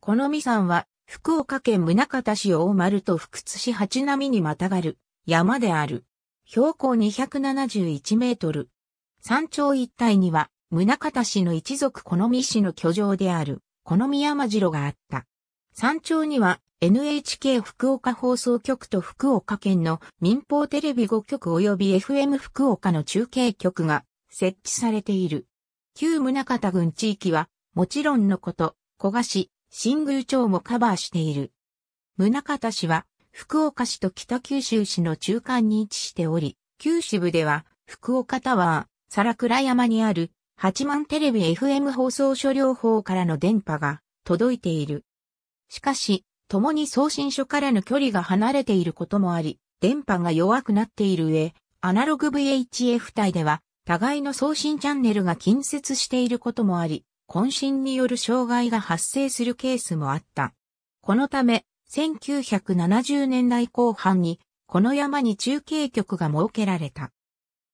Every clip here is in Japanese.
このみ山は、福岡県宗方市大丸と福津市八並にまたがる山である。標高271メートル。山頂一帯には、宗方市の一族このみ氏の居城である、このみ山城があった。山頂には、NHK 福岡放送局と福岡県の民放テレビ5局及び FM 福岡の中継局が設置されている。旧宗方郡地域は、もちろんのこと、小賀市、新宮町もカバーしている。宗像市は、福岡市と北九州市の中間に位置しており、九州部では、福岡タワー、皿倉山にある、八万テレビ FM 放送所両方からの電波が届いている。しかし、共に送信所からの距離が離れていることもあり、電波が弱くなっている上、アナログ VHF 帯では、互いの送信チャンネルが近接していることもあり、渾身による障害が発生するケースもあった。このため、1970年代後半に、この山に中継局が設けられた。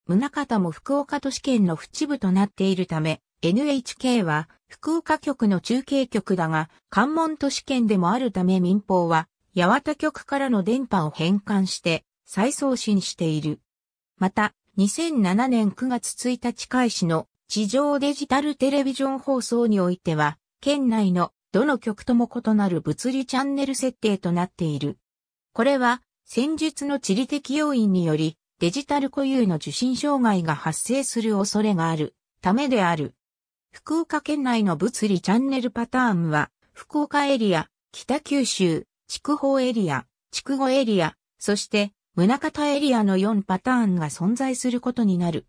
宗方も福岡都市圏の淵部となっているため、NHK は福岡局の中継局だが、関門都市圏でもあるため民放は、八幡局からの電波を変換して、再送信している。また、2007年9月1日開始の地上デジタルテレビジョン放送においては、県内のどの局とも異なる物理チャンネル設定となっている。これは、戦術の地理的要因により、デジタル固有の受信障害が発生する恐れがあるためである。福岡県内の物理チャンネルパターンは、福岡エリア、北九州、筑豊エリア、筑後エリア、そして、宗方エリアの4パターンが存在することになる。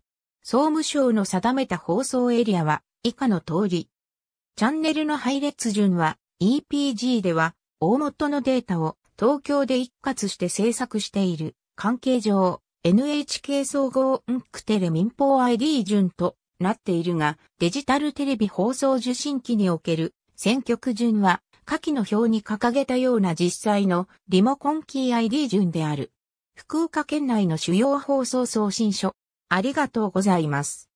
総務省の定めた放送エリアは以下の通り。チャンネルの配列順は EPG では大元のデータを東京で一括して制作している関係上 NHK 総合ンクテレ民放 ID 順となっているがデジタルテレビ放送受信機における選曲順は下記の表に掲げたような実際のリモコンキー ID 順である。福岡県内の主要放送送信所ありがとうございます。